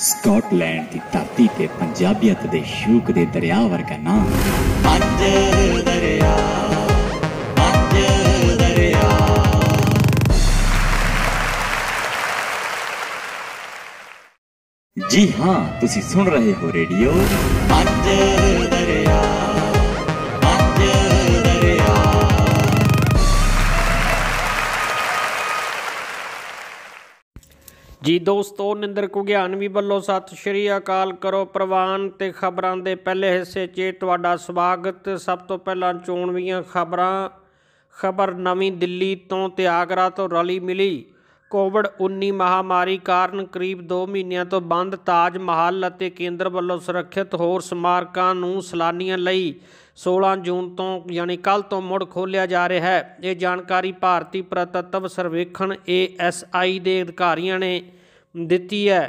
Scotland ਦੀ ਧਰਤੀ ਤੇ ਪੰਜਾਬੀਅਤ ਦੇ ਸ਼ੂਕ ਦੇ ਦਰਿਆ ਵਰਗਾ ਨਾਮ ਪੰਜ ਦਰਿਆ ਪੰਜ ਦਰਿਆ ਜੀ ਹਾਂ ਤੁਸੀਂ ਸੁਣ ਰਹੇ ਹੋ ਰੇਡੀਓ ਪੰਜ ਜੀ ਦੋਸਤੋ ਨਿੰਦਰ ਵੀ ਵੱਲੋਂ ਸਤਿ ਸ਼੍ਰੀ ਅਕਾਲ ਕਰੋ ਪ੍ਰਵਾਨ ਤੇ ਖਬਰਾਂ ਦੇ ਪਹਿਲੇ ਹਿੱਸੇ 'ਚ ਤੁਹਾਡਾ ਸਵਾਗਤ ਸਭ ਤੋਂ ਪਹਿਲਾਂ ਚੋਣਵੀਆਂ ਖਬਰਾਂ ਖਬਰ ਨਵੀਂ ਦਿੱਲੀ ਤੋਂ ਤੇ ਆਗਰਾ ਤੋਂ ਰਲੀ ਮਿਲੀ ਕੋਵਿਡ-19 ਮਹਾਮਾਰੀ ਕਾਰਨ ਕਰੀਬ 2 ਮਹੀਨਿਆਂ ਤੋਂ ਬੰਦ ਤਾਜ ਮਹਿਲ ਅਤੇ ਕੇਂਦਰ ਵੱਲੋਂ ਸੁਰੱਖਿਅਤ ਹੋਰ ਸਮਾਰਕਾਂ ਨੂੰ ਸਲਾਨੀਆਂ ਲਈ 16 ਜੂਨ ਤੋਂ ਯਾਨੀ ਕੱਲ ਤੋਂ ਮੁੜ ਖੋਲ੍ਹਿਆ ਜਾ ਰਿਹਾ ਹੈ ਇਹ ਜਾਣਕਾਰੀ ਭਾਰਤੀ ਪ੍ਰਤੱਤਵ ਸਰਵੇਖਣ ਏਐਸਆਈ ਦੇ ਅਧਿਕਾਰੀਆਂ ਨੇ ਦਿੱਤੀ ਹੈ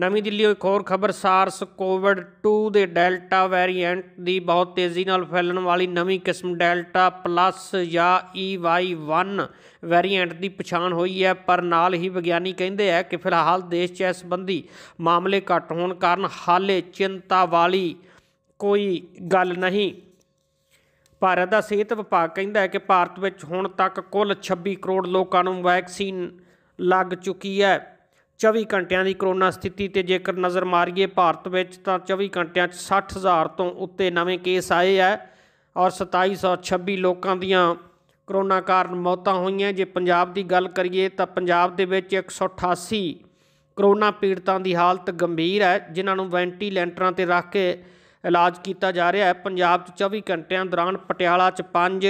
ਨਵੀਂ ਦਿੱਲੀ ਇੱਕ ਹੋਰ ਖਬਰ ਸਾਰਸ ਕੋਵਿਡ 2 ਦੇ ਡੈਲਟਾ ਵੈਰੀਐਂਟ ਦੀ ਬਹੁਤ ਤੇਜ਼ੀ ਨਾਲ ਫੈਲਣ ਵਾਲੀ ਨਵੀਂ ਕਿਸਮ ਡੈਲਟਾ ਪਲੱਸ ਜਾਂ EY1 ਵੈਰੀਐਂਟ ਦੀ ਪਛਾਣ ਹੋਈ ਹੈ ਪਰ ਨਾਲ ਹੀ ਵਿਗਿਆਨੀ ਕਹਿੰਦੇ ਆ ਕਿ ਫਿਲਹਾਲ ਦੇਸ਼ 'ਚ ਇਸ ਸੰਬੰਧੀ ਮਾਮਲੇ ਘੱਟ ਹੋਣ ਕਾਰਨ ਹਾਲੇ ਚਿੰਤਾ ਵਾਲੀ ਕੋਈ ਗੱਲ ਨਹੀਂ ਭਾਰਤ ਦਾ ਸਿਹਤ ਵਿਭਾਗ ਕਹਿੰਦਾ ਹੈ ਕਿ ਭਾਰਤ ਵਿੱਚ ਹੁਣ ਤੱਕ ਕੁੱਲ 26 ਕਰੋੜ ਲੋਕਾਂ ਨੂੰ ਵੈਕਸੀਨ ਲੱਗ ਚੁੱਕੀ ਹੈ 24 ਘੰਟਿਆਂ ਦੀ ਕਰੋਨਾ ਸਥਿਤੀ ਤੇ ਜੇਕਰ ਨਜ਼ਰ ਮਾਰੀਏ ਭਾਰਤ ਵਿੱਚ ਤਾਂ 24 ਘੰਟਿਆਂ 'ਚ 60000 ਤੋਂ ਉੱਤੇ ਨਵੇਂ ਕੇਸ ਆਏ ਹੈ ਔਰ 2726 ਲੋਕਾਂ ਦੀਆਂ ਕਰੋਨਾ ਕਾਰਨ ਮੌਤਾਂ ਹੋਈਆਂ ਜੇ ਪੰਜਾਬ ਦੀ ਗੱਲ ਕਰੀਏ ਤਾਂ ਪੰਜਾਬ ਦੇ ਵਿੱਚ 188 ਕਰੋਨਾ ਪੀੜਤਾਂ ਦੀ ਹਾਲਤ ਗੰਭੀਰ ਹੈ ਜਿਨ੍ਹਾਂ ਨੂੰ ਵੈਂਟੀਲੇਟਰਾਂ ਤੇ ਰੱਖ ਕੇ ਇਲਾਜ ਕੀਤਾ ਜਾ ਰਿਹਾ ਹੈ ਪੰਜਾਬ 'ਚ 24 ਘੰਟਿਆਂ ਦੌਰਾਨ ਪਟਿਆਲਾ 'ਚ 5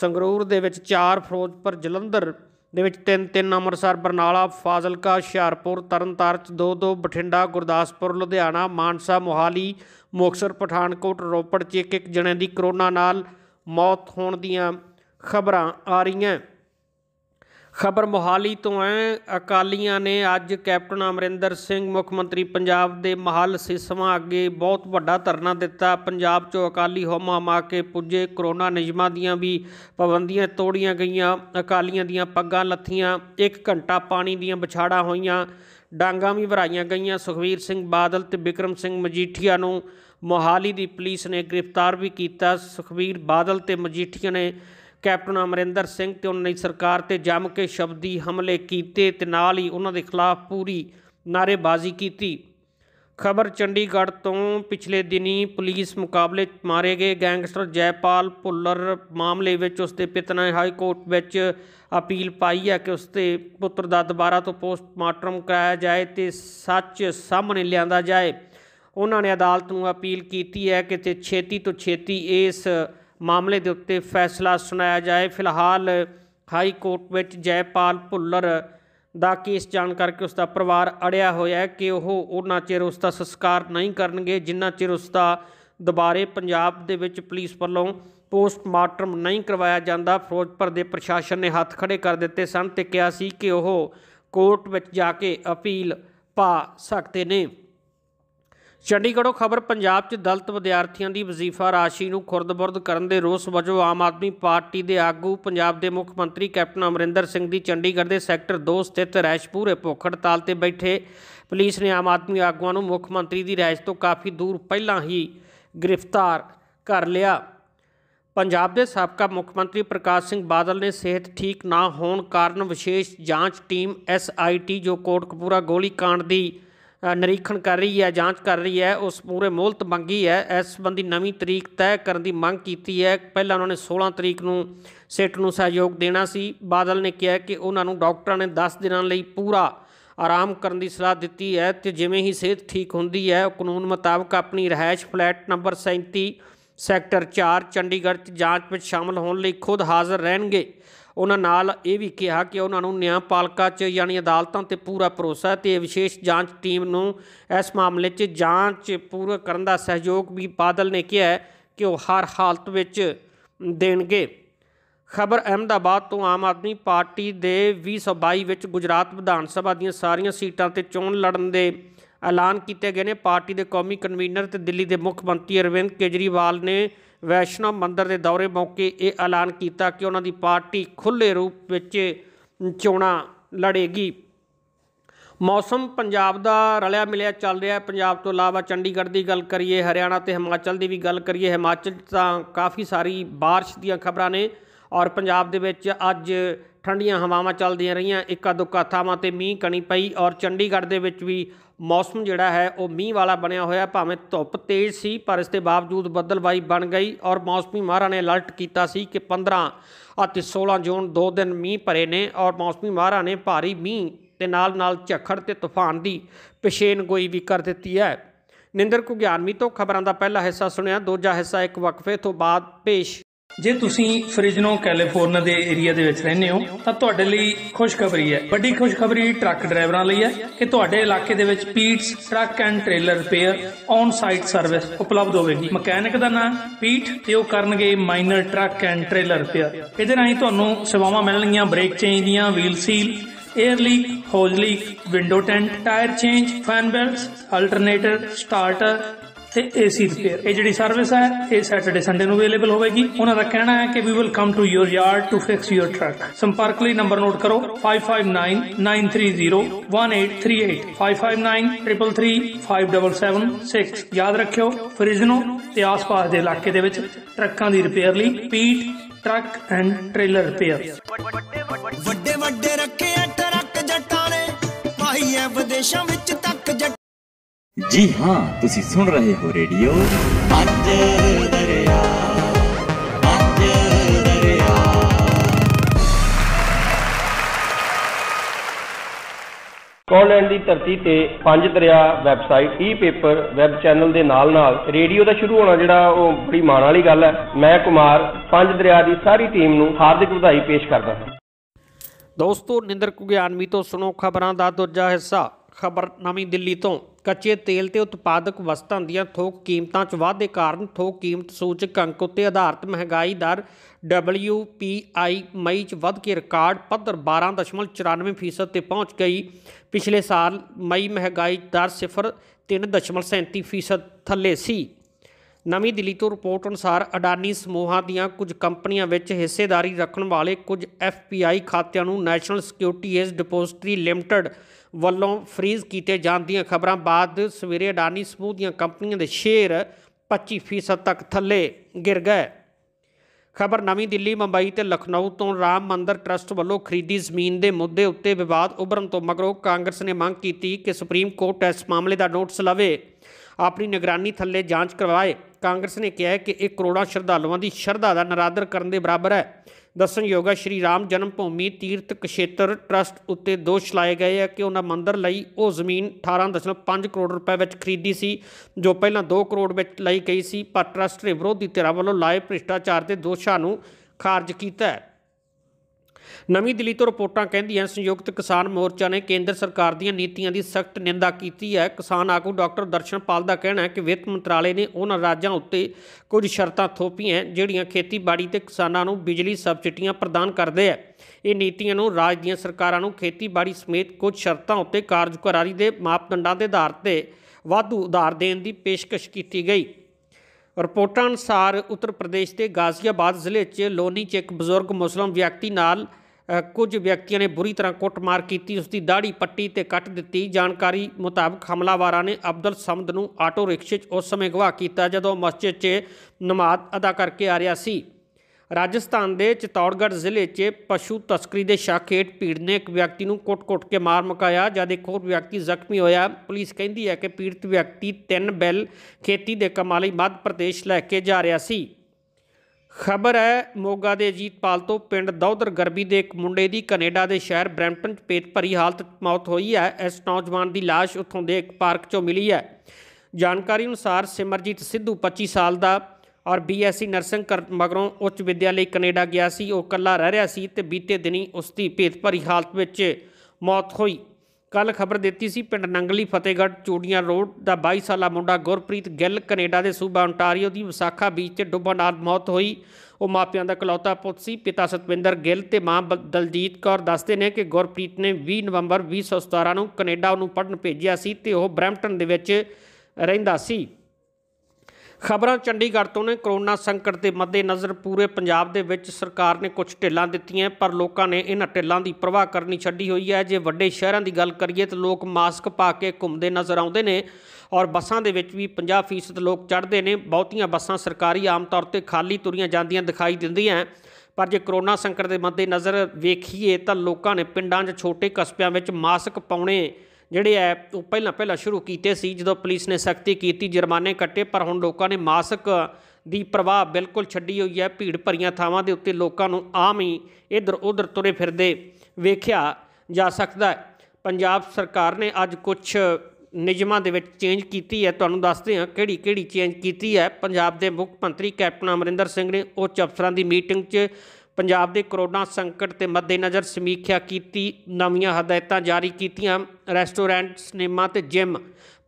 ਸੰਗਰੂਰ ਦੇ ਵਿੱਚ 4 ਫਿਰੋਜ਼ਪੁਰ ਜਲੰਧਰ ਦੇ ਵਿੱਚ 3-3 ਅੰਮ੍ਰਿਤਸਰ ਬਰਨਾਲਾ ਫਾਜ਼ਲਕਾ ਹੁਸ਼ਿਆਰਪੁਰ ਤਰਨਤਾਰਨ 'ਚ 2-2 ਬਠਿੰਡਾ ਗੁਰਦਾਸਪੁਰ ਲੁਧਿਆਣਾ ਮਾਨਸਾ ਮੋਹਾਲੀ ਮੁਕਸਰ ਪਠਾਨਕੋਟ ਰੋਪੜ 'ਚ ਇੱਕ ਇੱਕ ਜਣੇ ਦੀ ਕਰੋਨਾ ਨਾਲ ਮੌਤ ਹੋਣ ਦੀਆਂ ਖਬਰਾਂ ਆ ਰਹੀਆਂ ਖਬਰ ਮੋਹਾਲੀ ਤੋਂ ਹੈ ਅਕਾਲੀਆਂ ਨੇ ਅੱਜ ਕੈਪਟਨ ਅਮਰਿੰਦਰ ਸਿੰਘ ਮੁੱਖ ਮੰਤਰੀ ਪੰਜਾਬ ਦੇ ਮਹਲ ਸਿਸਵਾ ਅੱਗੇ ਬਹੁਤ ਵੱਡਾ ਧਰਨਾ ਦਿੱਤਾ ਪੰਜਾਬ 'ਚੋਂ ਅਕਾਲੀ ਹੋਮਾ ਮਾ ਕੇ ਪੁੱਜੇ ਕਰੋਨਾ ਨਿਯਮਾਂ ਦੀਆਂ ਵੀ ਪਾਬੰਦੀਆਂ ਤੋੜੀਆਂ ਗਈਆਂ ਅਕਾਲੀਆਂ ਦੀਆਂ ਪੱਗਾਂ ਲੱਥੀਆਂ 1 ਘੰਟਾ ਪਾਣੀ ਦੀਆਂ ਵਿਛਾੜਾ ਹੋਈਆਂ ਡਾਂਗਾ ਵੀ ਭਰਾਈਆਂ ਗਈਆਂ ਸੁਖਵੀਰ ਸਿੰਘ ਬਾਦਲ ਤੇ ਵਿਕਰਮ ਸਿੰਘ ਮਜੀਠੀਆ ਨੂੰ ਮੋਹਾਲੀ ਦੀ ਪੁਲਿਸ ਨੇ ਗ੍ਰਿਫਤਾਰ ਵੀ ਕੀਤਾ ਸੁਖਵੀਰ ਬਾਦਲ ਤੇ ਮਜੀਠੀਆ ਨੇ ਕੈਪਟਨ ਅਮਰਿੰਦਰ ਸਿੰਘ ਤੇ ਉਹਨਾਂ ਦੀ ਸਰਕਾਰ ਤੇ ਜੰਮ ਕੇ ਸ਼ਬਦੀ ਹਮਲੇ ਕੀਤੇ ਤੇ ਨਾਲ ਹੀ ਉਹਨਾਂ ਦੇ ਖਿਲਾਫ ਪੂਰੀ ਨਾਰੇਬਾਜ਼ੀ ਕੀਤੀ ਖਬਰ ਚੰਡੀਗੜ੍ਹ ਤੋਂ ਪਿਛਲੇ ਦਿਨੀ ਪੁਲਿਸ ਮੁਕਾਬਲੇ ਮਾਰੇ ਗਏ ਗੈਂਗਸਟਰ ਜੈਪਾਲ ਭੁੱਲਰ ਮਾਮਲੇ ਵਿੱਚ ਉਸਦੇ ਪਿਤਾ ਨੇ ਹਾਈ ਕੋਰਟ ਵਿੱਚ ਅਪੀਲ ਪਾਈ ਹੈ ਕਿ ਉਸਦੇ ਪੁੱਤਰ ਦਾ ਦੁਬਾਰਾ ਤੋਂ ਪੋਸਟਮਾਰਟਮ ਕਰਾਇਆ ਜਾਏ ਤੇ ਸੱਚ ਸਾਹਮਣੇ ਲਿਆਂਦਾ ਜਾਏ ਉਹਨਾਂ ਨੇ ਅਦਾਲਤ ਨੂੰ ਅਪੀਲ ਕੀਤੀ ਹੈ ਕਿ ਤੇ ਛੇਤੀ ਤੋਂ ਛੇਤੀ ਇਸ ਮਾਮਲੇ ਦੇ ਉੱਤੇ ਫੈਸਲਾ ਸੁਣਾਇਆ ਜਾਏ ਫਿਲਹਾਲ ਹਾਈ ਕੋਰਟ ਵਿੱਚ ਜੈਪਾਲ ਭੁੱਲਰ ਦਾ ਕੇਸ ਜਾਣ ਕਰਕੇ ਉਸ ਦਾ ਪਰਿਵਾਰ ਅੜਿਆ ਹੋਇਆ ਹੈ ਕਿ ਉਹ ਉਹਨਾਂ ਚਿਰ ਉਸ ਦਾ ਸੰਸਕਾਰ ਨਹੀਂ ਕਰਨਗੇ ਜਿੰਨਾ ਚਿਰ ਉਸ ਦਾ ਦੁਬਾਰੇ ਪੰਜਾਬ ਦੇ ਵਿੱਚ ਪੁਲਿਸ ਵੱਲੋਂ ਪੋਸਟਮਾਰਟਮ ਨਹੀਂ ਕਰਵਾਇਆ ਜਾਂਦਾ ਫਿਰੋਜ਼ਪੁਰ ਦੇ ਪ੍ਰਸ਼ਾਸਨ ਨੇ ਹੱਥ ਖੜੇ ਕਰ ਦਿੱਤੇ ਸਨ ਤੇ ਕਿਹਾ ਸੀ ਕਿ ਉਹ ਕੋਰਟ ਵਿੱਚ ਜਾ ਕੇ ਅਪੀਲ ਪਾ ਸਕਦੇ ਨੇ ਚੰਡੀਗੜ੍ਹੋਂ ਖਬਰ ਪੰਜਾਬ 'ਚ ਦਲਿਤ ਵਿਦਿਆਰਥੀਆਂ ਦੀ ਵਜ਼ੀਫਾ ਰਾਸ਼ੀ ਨੂੰ ਖੁਰਦਬੁਰਦ ਕਰਨ ਦੇ ਰੋਸ ਵਜੋਂ ਆਮ ਆਦਮੀ ਪਾਰਟੀ ਦੇ ਆਗੂ ਪੰਜਾਬ ਦੇ ਮੁੱਖ ਮੰਤਰੀ ਕੈਪਟਨ ਅਮਰਿੰਦਰ ਸਿੰਘ ਦੀ ਚੰਡੀਗੜ੍ਹ ਦੇ ਸੈਕਟਰ 2 ਸਥਿਤ ਰੈਸ਼ਪੂਰੇ ਭੁੱਖ ਹੜਤਾਲ ਤੇ ਬੈਠੇ ਪੁਲਿਸ ਨੇ ਆਮ ਆਦਮੀ ਆਗੂਆਂ ਨੂੰ ਮੁੱਖ ਮੰਤਰੀ ਦੀ ਰਾਜ ਤੋਂ ਕਾਫੀ ਦੂਰ ਪਹਿਲਾਂ ਹੀ ਗ੍ਰਿਫਤਾਰ ਕਰ ਲਿਆ ਪੰਜਾਬ ਦੇ ਸਾਬਕਾ ਮੁੱਖ ਮੰਤਰੀ ਪ੍ਰਕਾਸ਼ ਸਿੰਘ ਬਾਦਲ ਨੇ ਸਿਹਤ ਠੀਕ ਨਾ ਹੋਣ ਕਾਰਨ ਵਿਸ਼ੇਸ਼ ਜਾਂਚ ਟੀਮ ਐਸਆਈਟੀ ਜੋ ਕੋਟਕਪੂਰਾ ਗੋਲੀ ਕਾਂਡ ਦੀ ਨਿਰੀਖਣ ਕਰ ਰਹੀ ਹੈ ਜਾਂਚ ਕਰ ਰਹੀ ਹੈ ਉਸ ਪੂਰੇ ਮੋਲਤ ਮੰਗੀ ਹੈ ਇਸ ਸੰਬੰਧੀ ਨਵੀਂ ਤਰੀਕ ਤੈਅ ਕਰਨ ਦੀ ਮੰਗ ਕੀਤੀ ਹੈ ਪਹਿਲਾਂ ਉਹਨਾਂ ਨੇ 16 ਤਰੀਕ ਨੂੰ ਸਿੱਟ ਨੂੰ ਸਹਿਯੋਗ ਦੇਣਾ ਸੀ ਬਾਦਲ ਨੇ ਕਿਹਾ ਕਿ ਉਹਨਾਂ ਨੂੰ ਡਾਕਟਰਾਂ ਨੇ 10 ਦਿਨਾਂ ਲਈ ਪੂਰਾ ਆਰਾਮ ਕਰਨ ਦੀ ਸਲਾਹ ਦਿੱਤੀ ਹੈ ਤੇ ਜਿਵੇਂ ਹੀ ਸਿਹਤ ਠੀਕ ਹੁੰਦੀ ਹੈ ਕਾਨੂੰਨ ਮੁਤਾਬਕ ਆਪਣੀ ਰਹਿائش ਫਲੈਟ ਨੰਬਰ 37 ਸੈਕਟਰ 4 ਚੰਡੀਗੜ੍ਹ 'ਚ ਜਾਂਚ ਵਿੱਚ ਸ਼ਾਮਲ ਹੋਣ ਲਈ ਖੁਦ ਹਾਜ਼ਰ ਰਹਿਣਗੇ ਉਹਨਾਂ ਨਾਲ ਇਹ ਵੀ ਕਿਹਾ ਕਿ ਉਹਨਾਂ ਨੂੰ ਨਿਆਂਪਾਲਕਾ 'ਚ ਯਾਨੀ ਅਦਾਲਤਾਂ ਤੇ ਪੂਰਾ ਭਰੋਸਾ ਹੈ ਤੇ ਵਿਸ਼ੇਸ਼ ਜਾਂਚ ਟੀਮ ਨੂੰ ਇਸ ਮਾਮਲੇ 'ਚ ਜਾਂਚ ਪੂਰਾ ਕਰਨ ਦਾ ਸਹਿਯੋਗ ਵੀ ਬਾਦਲ ਨੇ ਕਿਹਾ ਕਿ ਉਹ ਹਰ ਹਾਲਤ ਵਿੱਚ ਦੇਣਗੇ ਖਬਰ ਅਹਿਮਦਾਬਾਦ ਤੋਂ ਆਮ ਆਦਮੀ ਪਾਰਟੀ ਦੇ 2022 ਵਿੱਚ ਗੁਜਰਾਤ ਵਿਧਾਨ ਸਭਾ ਦੀਆਂ ਸਾਰੀਆਂ ਸੀਟਾਂ ਤੇ ਚੋਣ ਲੜਨ ਦੇ ਐਲਾਨ ਕੀਤੇ ਗਏ ਨੇ ਪਾਰਟੀ ਦੇ ਕੌਮੀ ਕਨਵੀਨਰ ਤੇ ਦਿੱਲੀ ਦੇ ਮੁੱਖ ਮੰਤਰੀ ਅਰਵਿੰਦ ਕੇਜਰੀਵਾਲ ਨੇ ਵੈਸ਼ਨਵ ਮੰਦਰ ਦੇ ਦੌਰੇ ਮੌਕੇ ਇਹ ਐਲਾਨ ਕੀਤਾ ਕਿ ਉਹਨਾਂ ਦੀ ਪਾਰਟੀ ਖੁੱਲੇ ਰੂਪ ਵਿੱਚ ਚੋਣਾਂ ਲੜੇਗੀ ਮੌਸਮ ਪੰਜਾਬ ਦਾ ਰਲਿਆ ਮਿਲਿਆ ਚੱਲ ਰਿਹਾ ਹੈ ਪੰਜਾਬ ਤੋਂ ਇਲਾਵਾ ਚੰਡੀਗੜ੍ਹ ਦੀ ਗੱਲ ਕਰੀਏ ਹਰਿਆਣਾ ਤੇ ਹਿਮਾਚਲ ਦੀ ਵੀ ਗੱਲ ਕਰੀਏ ਹਿਮਾਚਲ ਤਾਂ ਕਾਫੀ ਸਾਰੀ بارش ਦੀਆਂ ਖਬਰਾਂ ਨੇ ਔਰ ਪੰਜਾਬ ਦੇ ਵਿੱਚ ਅੱਜ ਠੰਡੀਆਂ ਹਵਾਵਾਂ ਚੱਲਦੀਆਂ ਰਹੀਆਂ ਇੱਕਾ ਦੁੱਕਾ ਥਾਵਾਂ ਤੇ ਮੀਂਹ ਕਣੀ ਪਈ ਔਰ ਚੰਡੀਗੜ੍ਹ ਦੇ ਵਿੱਚ ਵੀ ਮੌਸਮ ਜਿਹੜਾ ਹੈ ਉਹ ਮੀਂਹ ਵਾਲਾ ਬਣਿਆ ਹੋਇਆ ਭਾਵੇਂ ਧੁੱਪ ਤੇਜ਼ ਸੀ ਪਰ ਇਸ ਦੇ ਬਾਵਜੂਦ ਬੱਦਲਬਾਈ ਬਣ ਗਈ ਔਰ ਮੌਸਮੀ ਮਹਾਰਾ ਨੇ ਅਲਰਟ ਕੀਤਾ ਸੀ ਕਿ 15 ਅਤੇ 16 ਜੂਨ ਦੋ ਦਿਨ ਮੀਂਹ ਭਰੇ ਨੇ ਔਰ ਮੌਸਮੀ ਮਹਾਰਾ ਨੇ ਭਾਰੀ ਮੀਂਹ ਤੇ ਨਾਲ ਨਾਲ ਝੱਖੜ ਤੇ ਤੂਫਾਨ ਦੀ ਪੇਸ਼ੇਨਗੋਈ ਵੀ ਕਰ ਦਿੱਤੀ ਹੈ ਨਿੰਦਰ ਗਿਆਨਮੀ ਤੋਂ ਖਬਰਾਂ ਦਾ ਪਹਿਲਾ ਹਿੱਸਾ ਸੁਣਿਆ ਦੂਜਾ ਹਿੱਸਾ ਇੱਕ ਵਕਫੇ ਤੋਂ ਬਾਅਦ ਪੇਸ਼ ਜੇ ਤੁਸੀਂ ਫ੍ਰਿਜਨੋ ਕੈਲੀਫੋਰਨੀਆ ਦੇ ਏਰੀਆ ਦੇ ਵਿੱਚ ਰਹਿੰਦੇ ਹੋ ਤਾਂ ਤੁਹਾਡੇ ਲਈ ਖੁਸ਼ਖਬਰੀ ਹੈ ਵੱਡੀ ਖੁਸ਼ਖਬਰੀ ਟਰੱਕ ਡਰਾਈਵਰਾਂ ਲਈ ਹੈ ਕਿ ਤੁਹਾਡੇ ਇਲਾਕੇ ਦੇ ਵਿੱਚ Pete's truck and trailer repair on site service ਉਪਲਬਧ ਹੋਵੇਗੀ ਮਕੈਨਿਕ ਦਾ ਨਾਮ ਪੀਟ ਤੇ ਉਹ ਕਰਨਗੇ minor truck and trailer repair ਇਹਦੇ ਨਾਲ ਹੀ ਤੁਹਾਨੂੰ ਸੇਵਾਵਾਂ ਮਿਲਣਗੀਆਂ ਬ੍ਰੇਕ ਚੇਂਜ ਦੀਆਂ wheel seal air leak hose leak window tint tyre change fan belts alternator starter ਤੇ ਏਸੀ ਰਿਪੇਅਰ ਇਹ ਜਿਹੜੀ ਸਰਵਿਸ ਹੈ ਇਹ ਸੈਟਰਡੇ ਸੰਡੇ ਨੂੰ ਅਵੇਲੇਬਲ ਹੋਵੇਗੀ ਉਹਨਾਂ ਦਾ ਕਹਿਣਾ ਹੈ ਕਿ we will come to your yard to fix your truck ਸੰਪਰਕ ਲਈ ਨੰਬਰ ਨੋਟ ਕਰੋ 5599301838 5593335776 ਯਾਦ ਰੱਖਿਓ ਫਰਿਜ਼ਨੋ ਤੇ ਆਸ-ਪਾਸ ਦੇ ਇਲਾਕੇ ਦੇ ਵਿੱਚ ਟਰੱਕਾਂ ਦੀ ਰਿਪੇਅਰ ਲਈ Pete truck and trailer repair ਵੱਡੇ ਵੱਡੇ ਰੱਖੇ ਆ ਟਰੱਕ ਜੱਟਾਂ ਨੇ ਪਾਈ ਐ ਵਿਦੇਸ਼ਾਂ ਵਿੱਚ ਤੱਕ ਜੀ ਹਾਂ ਤੁਸੀਂ ਸੁਣ ਰਹੇ ਹੋ ਰੇਡੀਓ ਪੰਜ ਦਰਿਆ ਪੰਜ ਦਰਿਆ ਕੋਲੈਂਡ ਦੀ ਧਰਤੀ ਤੇ ਪੰਜ ਦਰਿਆ ਵੈਬਸਾਈਟ ਈ-ਪੇਪਰ ਵੈਬ ਚੈਨਲ ਦੇ ਨਾਲ-ਨਾਲ ਰੇਡੀਓ ਦਾ ਸ਼ੁਰੂ ਹੋਣਾ ਜਿਹੜਾ ਉਹ ਬੜੀ ਮਾਣ ਵਾਲੀ ਗੱਲ ਹੈ ਮੈਂ ਕੁਮਾਰ ਪੰਜ ਦਰਿਆ ਦੀ ਸਾਰੀ ਟੀਮ ਨੂੰ ਹਾਰਦਿਕ ਵਧਾਈ ਪੇਸ਼ ਕਰਦਾ ਹਾਂ ਦੋਸਤੋ ਨਿੰਦਰ ਕੁਗਿਆਨਮੀ ਤੋਂ ਸੁਣੋ ਖਬਰਾਂ ਦਾ ਦੂਜਾ ਹਿੱਸਾ ਖਬਰ ਨਵੀਂ ਦਿੱਲੀ ਤੋਂ ਕੱਚੇ ਤੇਲ ਤੇ ਉਤਪਾਦਕ ਵਸਤਾਂ ਦੀਆਂ ਥੋਕ ਕੀਮਤਾਂ 'ਚ ਵਾਧੇ ਕਾਰਨ ਥੋਕ ਕੀਮਤ ਸੂਚਕ ਅੰਕ ਉੱਤੇ ਆਧਾਰਿਤ ਮਹਿੰਗਾਈ ਦਰ WPI ਮਈ 'ਚ ਵੱਧ ਕੇ ਰਿਕਾਰਡ ਪੱਧਰ 12.94% ਤੇ ਪਹੁੰਚ ਗਈ ਪਿਛਲੇ ਸਾਲ ਮਈ ਮਹਿੰਗਾਈ ਦਰ 0.37% ਥੱਲੇ ਸੀ ਨਵੀਂ ਦਿੱਲੀ ਤੋਂ ਰਿਪੋਰਟ ਅਨੁਸਾਰ ਅਡਾਨੀ ਸਮੂਹਾਂ ਦੀਆਂ ਕੁਝ ਕੰਪਨੀਆਂ ਵਿੱਚ ਹਿੱਸੇਦਾਰੀ ਰੱਖਣ ਵਾਲੇ ਕੁਝ ਐਫਪੀਆਈ ਖਾਤਿਆਂ ਨੂੰ ਨੈਸ਼ਨਲ ਸਿਕਿਉਰਿਟੀਜ਼ ਡਿਪੋਜ਼ਟਰੀ ਲਿਮਟਿਡ ਵੱਲੋਂ ਫ੍ਰੀਜ਼ ਕੀਤੇ ਜਾਣ ਦੀਆਂ ਖਬਰਾਂ ਬਾਅਦ ਸਵੇਰੇ ਅਡਾਨੀ ਸਮੂਹ ਦੀਆਂ ਕੰਪਨੀਆਂ ਦੇ ਸ਼ੇਅਰ 25% ਤੱਕ ਥੱਲੇ ਗਿਰ ਗਏ ਖਬਰ ਨਵੀਂ ਦਿੱਲੀ ਮੁੰਬਈ ਤੇ ਲਖਨਊ ਤੋਂ ਰਾਮ ਮੰਦਰ ਟਰਸਟ ਵੱਲੋਂ ਖਰੀਦੀ ਜ਼ਮੀਨ ਦੇ ਮੁੱਦੇ ਉੱਤੇ ਵਿਵਾਦ ਉਭਰਨ ਤੋਂ ਮਗਰੋਂ ਕਾਂਗਰਸ ਨੇ ਮੰਗ ਕੀਤੀ ਕਿ ਸੁਪਰੀਮ ਕੋਰਟ ਇਸ ਮਾਮਲੇ ਦਾ ਨੋਟਿਸ ਲਵੇ ਆਪਣੀ ਨਿਗਰਾਨੀ ਥੱਲੇ ਜਾਂਚ ਕਰਵਾਏ ਕਾਂਗਰਸ ਨੇ ਕਿਹਾ ਕਿ ਇਹ ਕਰੋੜਾਂ ਸ਼ਰਧਾਲੂਆਂ ਦੀ ਸ਼ਰਧਾ ਦਾ ਨਰਾਦਰ ਕਰਨ ਦੇ ਬਰਾਬਰ ਹੈ ਦੱਸਣਯੋਗ ਹੈ ਸ਼੍ਰੀ ਰਾਮ ਜਨਮ ਭੂਮੀ ਤੀਰਥ ਕਸ਼ੇਤਰ ਟਰਸਟ ਉੱਤੇ ਦੋਸ਼ ਲਾਏ ਗਏ ਹੈ ਕਿ ਉਹਨਾਂ ਮੰਦਰ ਲਈ ਉਹ ਜ਼ਮੀਨ 18.5 ਕਰੋੜ ਰੁਪਏ ਵਿੱਚ ਖਰੀਦੀ ਸੀ ਜੋ ਪਹਿਲਾਂ 2 ਕਰੋੜ ਵਿੱਚ ਲਈ ਗਈ ਸੀ ਪਰ ਟਰਸਟ ਦੇ ਵਿਰੋਧੀ ਧਿਰਾਂ ਵੱਲੋਂ ਲਾਏ ਭ੍ਰਿਸ਼ਟਾਚਾਰ ਦੇ ਦੋਸ਼ਾਂ ਨੂੰ ਖਾਰਜ ਕੀਤਾ ਹੈ ਨਵੀਂ ਦਿੱਲੀ ਤੋਂ ਰਿਪੋਰਟਾਂ ਕਹਿੰਦੀਆਂ ਸੰਯੁਕਤ ਕਿਸਾਨ ਮੋਰਚਾ ਨੇ ਕੇਂਦਰ ਸਰਕਾਰ ਦੀਆਂ ਨੀਤੀਆਂ ਦੀ ਸਖਤ ਨਿੰਦਾ ਕੀਤੀ ਹੈ ਕਿਸਾਨ ਆਗੂ ਡਾਕਟਰ ਦਰਸ਼ਨਪਾਲ ਦਾ ਕਹਿਣਾ ਹੈ ਕਿ ਵਿੱਤ ਮੰਤਰਾਲੇ ਨੇ ਉਹਨਾਂ ਰਾਜਾਂ ਉੱਤੇ ਕੁਝ ਸ਼ਰਤਾਂ ਥੋਪੀਆਂ ਜਿਹੜੀਆਂ ਖੇਤੀਬਾੜੀ ਤੇ ਕਿਸਾਨਾਂ ਨੂੰ ਬਿਜਲੀ ਸਬਸਿਡੀਆਂ ਪ੍ਰਦਾਨ ਕਰਦੇ ਹੈ ਇਹ ਨੀਤੀਆਂ ਨੂੰ ਰਾਜ ਦੀਆਂ ਸਰਕਾਰਾਂ ਨੂੰ ਖੇਤੀਬਾੜੀ ਸਮੇਤ ਕੁਝ ਸ਼ਰਤਾਂ ਉੱਤੇ ਕਾਰਜਕਾਰੀ ਦੇ ਮਾਪਦੰਡਾਂ ਦੇ ਆਧਾਰ ਤੇ ਵਾਧੂ ਉਧਾਰ ਦੇਣ ਦੀ ਪੇਸ਼ਕਸ਼ ਕੀਤੀ ਗਈ ਰਿਪੋਰਟਾਂ ਅਨੁਸਾਰ ਉੱਤਰ ਪ੍ਰਦੇਸ਼ ਦੇ ਗਾਜ਼ੀਆਬਾਦ ਜ਼ਿਲ੍ਹੇ 'ਚ ਲੋਨੀ 'ਚ ਇੱਕ ਬਜ਼ੁਰਗ ਮੁਸਲਮ ਵਿਅਕਤੀ ਨਾਲ ਕੁਝ ਵਿਅਕਤੀਆਂ ਨੇ ਬੁਰੀ ਤਰ੍ਹਾਂ ਕੁੱਟਮਾਰ ਕੀਤੀ ਉਸ ਦੀ ਦਾੜੀ ਪੱਟੀ ਤੇ ਕੱਟ ਦਿੱਤੀ ਜਾਣਕਾਰੀ ਮੁਤਾਬਕ ਹਮਲਾਵਾਰਾਂ ਨੇ ਅਬਦੁਲ ਸਮਦ ਨੂੰ ਆਟੋ ਰਿਕਸ਼ੇ 'ਚ ਉਸ ਸਮੇਂ ਗਵਾ ਕੀਤਾ ਜਦੋਂ ਮਸਜਿਦ 'ਚ ਨਮਾਜ਼ ਅਦਾ ਕਰਕੇ ਆ ਰਿਹਾ ਸੀ ਰਾਜਸਥਾਨ ਦੇ ਚਿਤੌੜਗੜ੍ਹ ਜ਼ਿਲ੍ਹੇ 'ਚ ਪਸ਼ੂ ਤਸਕਰੀ ਦੇ ਸ਼ੱਕ ਹੇਠ ਪੀੜਤ ਨੇ ਇੱਕ ਵਿਅਕਤੀ ਨੂੰ ਕੁੱਟ-ਕੁੱਟ ਕੇ ਮਾਰ ਮੁਕਾਇਆ ਜਦ ਇੱਕ ਹੋਰ ਵਿਅਕਤੀ ਜ਼ਖਮੀ ਹੋਇਆ ਪੁਲਿਸ ਕਹਿੰਦੀ ਹੈ ਕਿ ਪੀੜਤ ਵਿਅਕਤੀ ਤਿੰਨ ਬੈਲ ਖੇਤੀ ਦੇ ਕਮਾਲੀ ਲਈ ਮੱਧ ਪ੍ਰਦੇਸ਼ ਲੈ ਕੇ ਜਾ ਰਿਹਾ ਸੀ ਖਬਰ ਹੈ ਮੋਗਾ ਦੇ ਅਜੀਤਪਾਲ ਤੋਂ ਪਿੰਡ ਦੌਦਰ ਗਰਬੀ ਦੇ ਇੱਕ ਮੁੰਡੇ ਦੀ ਕੈਨੇਡਾ ਦੇ ਸ਼ਹਿਰ ਬ੍ਰੈਂਪਟਨ 'ਚ ਪੇਟ ਭਰੀ ਹਾਲਤ ਮੌਤ ਹੋਈ ਹੈ ਇਸ ਨੌਜਵਾਨ ਦੀ ਲਾਸ਼ ਉੱਥੋਂ ਦੇ ਇੱਕ ਪਾਰਕ 'ਚੋਂ ਮਿਲੀ ਹੈ ਜਾਣਕਾਰੀ ਅਨੁਸਾਰ ਸਿਮਰਜੀਤ ਸਿੱਧੂ 25 ਸਾਲ ਦਾ ਔਰ ਬੀਐਸਸੀ ਨਰਸਿੰਗ ਕਰਨ ਮਗਰੋਂ ਉੱਚ ਵਿਦਿਆ ਲਈ ਕੈਨੇਡਾ ਗਿਆ ਸੀ ਉਹ ਇਕੱਲਾ ਰਹਿ ਰਿਹਾ ਸੀ ਤੇ ਬੀਤੇ ਦਿਨੀ ਉਸ ਦੀ ਪੇਤ ਭਰੀ ਹਾਲਤ ਵਿੱਚ ਮੌਤ ਹੋਈ ਕੱਲ ਖਬਰ ਦਿੱਤੀ ਸੀ ਪਿੰਡ ਨੰਗਲੀ ਫਤੇਗੜ ਚੋੜੀਆਂ ਰੋਡ ਦਾ 22 ਸਾਲਾ ਮੁੰਡਾ ਗੁਰਪ੍ਰੀਤ ਗਿੱਲ ਕੈਨੇਡਾ ਦੇ ਸੂਬਾ ਓਨਟਾਰੀਓ ਦੀ ਵਿਸਾਖਾ ਬੀਚ ਤੇ ਡੁੱਬਣ ਨਾਲ ਮੌਤ ਹੋਈ ਉਹ ਮਾਪਿਆਂ ਦਾ ਕਲੌਤਾ ਪੁੱਤ ਸੀ ਪਿਤਾ ਸਤਵਿੰਦਰ ਗਿੱਲ ਤੇ ਮਾਂ ਦਲਜੀਤ ਕੌਰ ਦੱਸਦੇ ਨੇ ਕਿ ਗੁਰਪ੍ਰੀਤ ਨੇ 20 ਨਵੰਬਰ 2017 ਨੂੰ ਕੈਨੇਡਾ ਉਹਨੂੰ ਪੜਨ ਭੇਜਿਆ ਸੀ ਤੇ ਉਹ ਬ੍ਰੈਂਪਟਨ ਦੇ ਵਿੱਚ ਰਹਿੰਦਾ ਸੀ ਖਬਰਾਂ ਚੰਡੀਗੜ੍ਹ ਤੋਂ ਨੇ ਕਰੋਨਾ ਸੰਕਟ ਦੇ ਮੱਦੇ ਨਜ਼ਰ ਪੂਰੇ ਪੰਜਾਬ ਦੇ ਵਿੱਚ ਸਰਕਾਰ ਨੇ ਕੁਝ ਢਿੱਲਾਂ ਦਿੱਤੀਆਂ ਪਰ ਲੋਕਾਂ ਨੇ ਇਹਨਾਂ ਢਿੱਲਾਂ ਦੀ ਪਰਵਾਹ ਕਰਨੀ ਛੱਡੀ ਹੋਈ ਹੈ ਜੇ ਵੱਡੇ ਸ਼ਹਿਰਾਂ ਦੀ ਗੱਲ ਕਰੀਏ ਤਾਂ ਲੋਕ ਮਾਸਕ ਪਾ ਕੇ ਘੁੰਮਦੇ ਨਜ਼ਰ ਆਉਂਦੇ ਨੇ ਔਰ ਬੱਸਾਂ ਦੇ ਵਿੱਚ ਵੀ 50% ਲੋਕ ਚੜ੍ਹਦੇ ਨੇ ਬਹੁਤੀਆਂ ਬੱਸਾਂ ਸਰਕਾਰੀ ਆਮ ਤੌਰ ਤੇ ਖਾਲੀ ਤੁਰੀਆਂ ਜਾਂਦੀਆਂ ਦਿਖਾਈ ਦਿੰਦੀਆਂ ਪਰ ਜੇ ਕਰੋਨਾ ਸੰਕਟ ਦੇ ਮੱਦੇ ਨਜ਼ਰ ਵੇਖੀਏ ਤਾਂ ਲੋਕਾਂ ਨੇ ਪਿੰਡਾਂ 'ਚ ਛੋਟੇ ਕਸਬਿਆਂ ਵਿੱਚ ਮਾਸਕ ਪਾਉਣੇ ਜਿਹੜੇ ਐ ਉਹ ਪਹਿਲਾਂ ਪਹਿਲਾਂ ਸ਼ੁਰੂ ਕੀਤੇ ਸੀ ਜਦੋਂ ਪੁਲਿਸ ਨੇ ਸਖਤੀ ਕੀਤੀ ਜੁਰਮਾਨੇ ਕੱਟੇ ਪਰ ਹੁਣ ਲੋਕਾਂ ਨੇ ਮਾਸਕ ਦੀ ਪ੍ਰਵਾਹ ਬਿਲਕੁਲ ਛੱਡੀ ਹੋਈ ਐ ਭੀੜ ਭਰੀਆਂ ਥਾਵਾਂ ਦੇ ਉੱਤੇ ਲੋਕਾਂ ਨੂੰ ਆਮ ਹੀ ਇੱਧਰ ਉੱਧਰ ਤੁਰੇ ਫਿਰਦੇ ਵੇਖਿਆ ਜਾ ਸਕਦਾ ਹੈ ਪੰਜਾਬ ਸਰਕਾਰ ਨੇ ਅੱਜ ਕੁਝ ਨਿਯਮਾਂ ਦੇ ਵਿੱਚ ਚੇਂਜ ਕੀਤੀ ਹੈ ਤੁਹਾਨੂੰ ਦੱਸਦੇ ਹਾਂ ਕਿਹੜੀ ਕਿਹੜੀ ਚੇਂਜ ਕੀਤੀ ਹੈ ਪੰਜਾਬ ਦੇ ਮੁੱਖ ਮੰਤਰੀ ਕੈਪਟਨ ਅਮਰਿੰਦਰ ਸਿੰਘ ਨੇ ਉੱਚ ਅਫਸਰਾਂ ਦੀ ਮੀਟਿੰਗ 'ਚ ਪੰਜਾਬ ਦੇ ਕਰੋਨਾ ਸੰਕਟ ਤੇ ਮੱਦੇਨਜ਼ਰ ਸਮੀਖਿਆ ਕੀਤੀ ਨਵੀਆਂ ਹਦਾਇਤਾਂ ਜਾਰੀ ਕੀਤੀਆਂ ਰੈਸਟੋਰੈਂਟ ਸਿਨੇਮਾ ਤੇ ਜਿਮ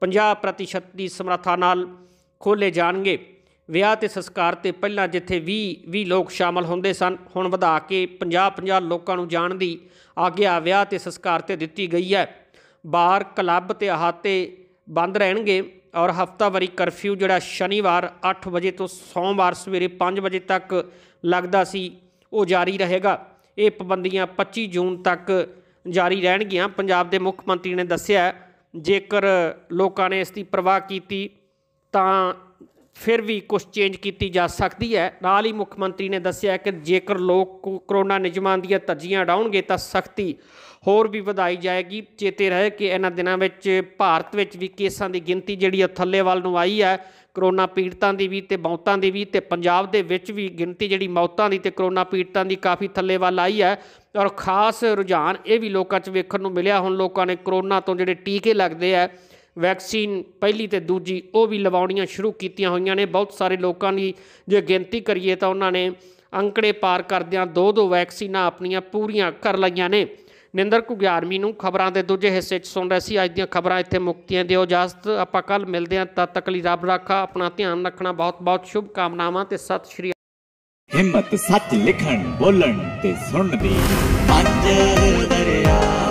50% ਦੀ ਸਮਰੱਥਾ ਨਾਲ ਖੋਲੇ ਜਾਣਗੇ ਵਿਆਹ ਤੇ ਸੰਸਕਾਰ ਤੇ ਪਹਿਲਾਂ ਜਿੱਥੇ 20 20 ਲੋਕ ਸ਼ਾਮਲ ਹੁੰਦੇ ਸਨ ਹੁਣ ਵਧਾ ਕੇ 50 50 ਲੋਕਾਂ ਨੂੰ ਜਾਣ ਦੀ ਆਗਿਆ ਵਿਆਹ ਤੇ ਸੰਸਕਾਰ ਤੇ ਦਿੱਤੀ ਗਈ ਹੈ ਬਾਰ ਕਲੱਬ ਤੇ ਹਾਤੇ ਬੰਦ ਰਹਿਣਗੇ ਔਰ ਹਫਤਾਵਾਰੀ ਕਰਫਿਊ ਜਿਹੜਾ ਸ਼ਨੀਵਾਰ 8 ਵਜੇ ਤੋਂ ਸੋਮਵਾਰ ਸਵੇਰੇ 5 ਵਜੇ ਤੱਕ ਲੱਗਦਾ ਸੀ ਉਹ ਜਾਰੀ ਰਹੇਗਾ ਇਹ ਪਾਬੰਦੀਆਂ 25 ਜੂਨ ਤੱਕ ਜਾਰੀ ਰਹਿਣਗੀਆਂ ਪੰਜਾਬ ਦੇ ਮੁੱਖ ਮੰਤਰੀ ਨੇ ਦੱਸਿਆ ਜੇਕਰ ਲੋਕਾਂ ਨੇ ਇਸ ਦੀ ਪ੍ਰਵਾਹ ਕੀਤੀ ਤਾਂ ਫਿਰ ਵੀ ਕੁਝ ਚੇਂਜ ਕੀਤੀ ਜਾ ਸਕਦੀ ਹੈ ਨਾਲ ਹੀ ਮੁੱਖ ਮੰਤਰੀ ਨੇ ਦੱਸਿਆ ਕਿ ਜੇਕਰ ਲੋਕ ਕਰੋਨਾ ਨਿਯਮਾਂ ਦੀਆਂ ਤਰਜੀਹਾਂ ਡਾਉਣਗੇ ਤਾਂ ਸਖਤੀ ਹੋਰ ਵੀ ਵਧਾਈ ਜਾਏਗੀ ਚੇਤੇ ਰਹੇ ਕਿ ਇਹਨਾਂ ਦਿਨਾਂ ਵਿੱਚ ਭਾਰਤ ਵਿੱਚ ਵੀ ਕੇਸਾਂ ਦੀ ਗਿਣਤੀ ਜਿਹੜੀ ਥੱਲੇ ਵੱਲ ਨੂੰ ਆਈ ਹੈ ਕਰੋਨਾ ਪੀੜਤਾਂ ਦੀ ਵੀ ਤੇ ਮੌਤਾਂ ਦੀ ਵੀ ਤੇ ਪੰਜਾਬ ਦੇ ਵਿੱਚ ਵੀ ਗਿਣਤੀ ਜਿਹੜੀ ਮੌਤਾਂ ਦੀ ਤੇ ਕਰੋਨਾ ਪੀੜਤਾਂ ਦੀ ਕਾਫੀ ਥੱਲੇ ਵੱਲ ਆਈ ਹੈ ਔਰ ਖਾਸ ਰੁਝਾਨ ਇਹ ਵੀ ਲੋਕਾਂ 'ਚ ਵੇਖਣ ਨੂੰ ਮਿਲਿਆ ਹੁਣ ਲੋਕਾਂ ਨੇ ਕਰੋਨਾ ਤੋਂ ਜਿਹੜੇ ਟੀਕੇ ਲੱਗਦੇ ਆ ਵੈਕਸੀਨ ਪਹਿਲੀ ਤੇ ਦੂਜੀ ਉਹ ਵੀ ਲਵਾਉਣੀਆਂ ਸ਼ੁਰੂ ਕੀਤੀਆਂ ਹੋਈਆਂ ਨੇ ਬਹੁਤ ਸਾਰੇ ਲੋਕਾਂ ਦੀ ਜੇ ਗਿਣਤੀ ਕਰੀਏ ਤਾਂ ਉਹਨਾਂ ਨੇ ਅੰਕੜੇ ਪਾਰ ਕਰਦਿਆਂ ਦੋ ਦੋ ਵੈਕਸੀਨਾਂ ਆਪਣੀਆਂ ਪੂਰੀਆਂ ਕਰ ਲਈਆਂ ਨੇ ਨਿੰਦਰ ਕੁਗਿਆਰਮੀ ਨੂੰ ਖਬਰਾਂ ਦੇ ਦੂਜੇ ਹਿੱਸੇ 'ਚ ਸੁਣ ਰਹੇ ਸੀ ਅੱਜ ਦੀਆਂ ਖਬਰਾਂ ਇੱਥੇ ਮੁਕਤੀਆਂ ਦਿਓ ਇਜਾਜ਼ਤ ਆਪਾਂ ਕੱਲ ਮਿਲਦੇ ਹਾਂ ਤਦ ਤੱਕ ਲਈ ਰੱਬ ਰੱਖਾ ਆਪਣਾ ਧਿਆਨ ਰੱਖਣਾ ਬਹੁਤ ਬਹੁਤ ਸ਼ੁਭ ਕਾਮਨਾਵਾਂ ਤੇ ਸਤਿ ਸ਼੍ਰੀ ਅਕਾਲ ਹਿੰਮਤ ਸੱਚ ਲਿਖਣ ਬੋਲਣ ਤੇ ਸੁਣਨ ਦੀ ਪੰਜ ਦਰਿਆ